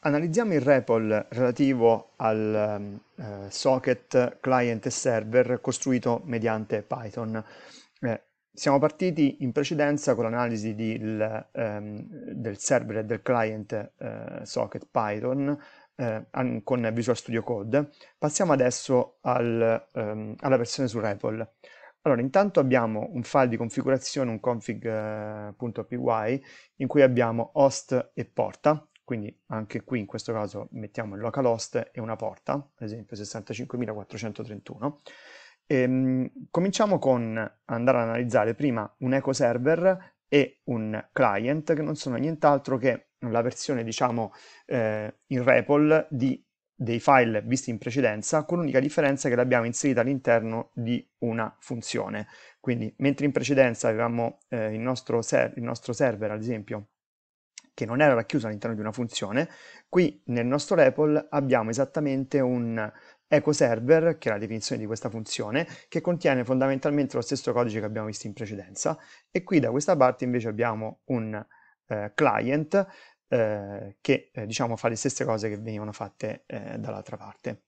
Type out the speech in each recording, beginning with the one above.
Analizziamo il REPL relativo al eh, socket client e server costruito mediante Python. Eh, siamo partiti in precedenza con l'analisi ehm, del server e del client eh, socket Python eh, con Visual Studio Code. Passiamo adesso al, ehm, alla versione su REPL. Allora, intanto abbiamo un file di configurazione, un config.py, eh, in cui abbiamo host e porta, quindi anche qui in questo caso mettiamo il localhost e una porta, ad esempio 65431. E, ehm, cominciamo con andare ad analizzare prima un eco server e un client che non sono nient'altro che la versione diciamo eh, in REPL di, dei file visti in precedenza con l'unica differenza che l'abbiamo inserita all'interno di una funzione quindi mentre in precedenza avevamo eh, il, nostro il nostro server ad esempio che non era racchiusa all'interno di una funzione, qui nel nostro REPL abbiamo esattamente un server, che è la definizione di questa funzione, che contiene fondamentalmente lo stesso codice che abbiamo visto in precedenza, e qui da questa parte invece abbiamo un eh, client eh, che eh, diciamo fa le stesse cose che venivano fatte eh, dall'altra parte.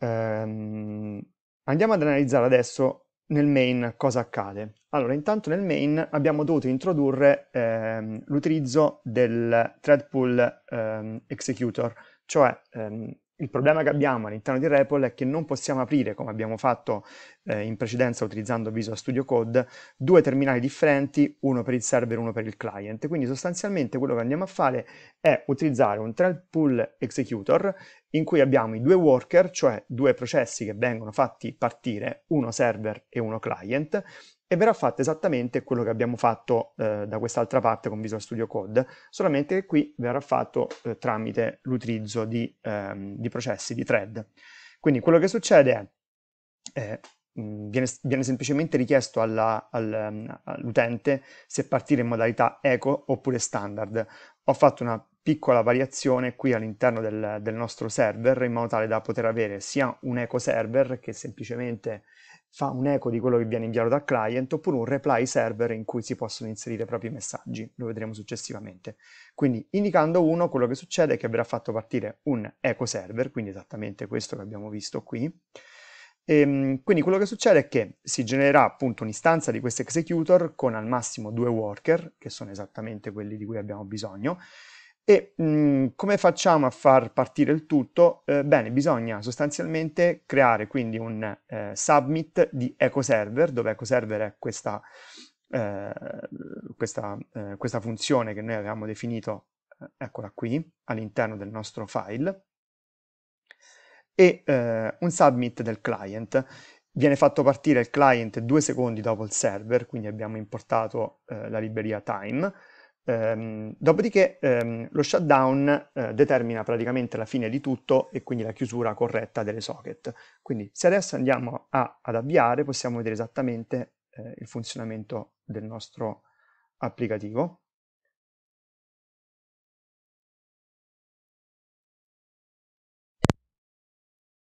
Ehm, andiamo ad analizzare adesso nel main cosa accade? Allora, intanto nel main abbiamo dovuto introdurre ehm, l'utilizzo del thread pool ehm, executor, cioè ehm, il problema che abbiamo all'interno di REPL è che non possiamo aprire, come abbiamo fatto eh, in precedenza utilizzando Visual Studio Code, due terminali differenti, uno per il server e uno per il client. Quindi sostanzialmente quello che andiamo a fare è utilizzare un thread pool executor in cui abbiamo i due worker, cioè due processi che vengono fatti partire, uno server e uno client, e verrà fatto esattamente quello che abbiamo fatto eh, da quest'altra parte con Visual Studio Code, solamente che qui verrà fatto eh, tramite l'utilizzo di, ehm, di, processi, di thread. Quindi quello che succede è, eh, mm, viene, viene, semplicemente richiesto ehm, all'utente se partire in modalità eco oppure standard. Ho fatto una piccola variazione qui all'interno del, del, nostro server in modo tale da poter avere sia un eco server che semplicemente fa un eco di quello che viene inviato dal client oppure un reply server in cui si possono inserire i propri messaggi, lo vedremo successivamente. Quindi indicando uno quello che succede è che verrà fatto partire un eco server, quindi esattamente questo che abbiamo visto qui. E, ehm, quindi quello che succede è che si genererà appunto un'istanza di questo executor con al massimo due worker, che sono esattamente quelli di cui abbiamo bisogno, e mh, mm, come facciamo a far partire il tutto? Eh, bene, bisogna sostanzialmente creare quindi un eh, submit di EcoServer, dove EcoServer è questa, eh, questa, eh, questa funzione che noi avevamo definito, eh, eccola qui, all'interno del nostro file, e eh, un submit del client. Viene fatto partire il client due secondi dopo il server, quindi abbiamo importato la libreria time, Ehm, dopodiché ehm, lo shutdown eh, determina praticamente la fine di tutto e quindi la chiusura corretta delle socket. Quindi se adesso andiamo a, ad avviare possiamo vedere esattamente eh, il funzionamento del nostro applicativo.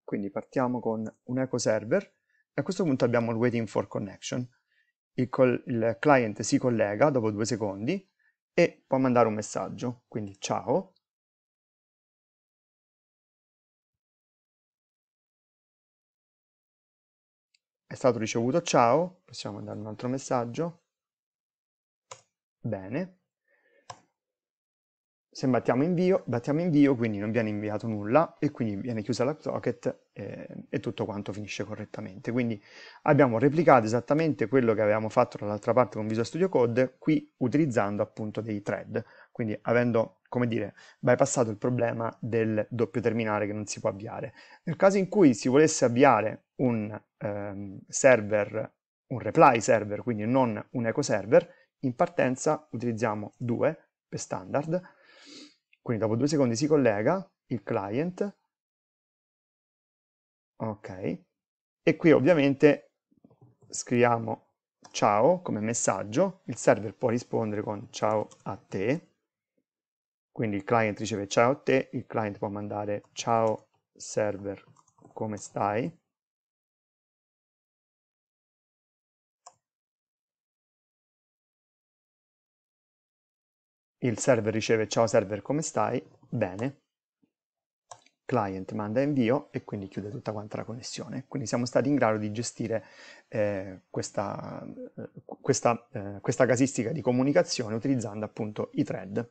Quindi partiamo con un eco server a questo punto abbiamo il waiting for connection. Il, il client si collega dopo due secondi e può mandare un messaggio, quindi ciao. È stato ricevuto ciao, possiamo mandare un altro messaggio. Bene se battiamo invio, battiamo invio, quindi non viene inviato nulla e quindi viene chiusa la socket e, e tutto quanto finisce correttamente. Quindi abbiamo replicato esattamente quello che avevamo fatto dall'altra parte con Visual Studio Code, qui utilizzando appunto dei thread, quindi avendo, come dire, bypassato il problema del doppio terminale che non si può avviare. Nel caso in cui si volesse avviare un ehm, server, un reply server, quindi non un eco server, in partenza utilizziamo due per standard, quindi dopo due secondi si collega il client, ok, e qui ovviamente scriviamo ciao come messaggio, il server può rispondere con ciao a te, quindi il client riceve ciao a te, il client può mandare ciao server come stai, il server riceve ciao server come stai, bene, client manda invio e quindi chiude tutta quanta la connessione. Quindi siamo stati in grado di gestire eh, questa, eh, questa, eh, questa casistica di comunicazione utilizzando appunto i thread.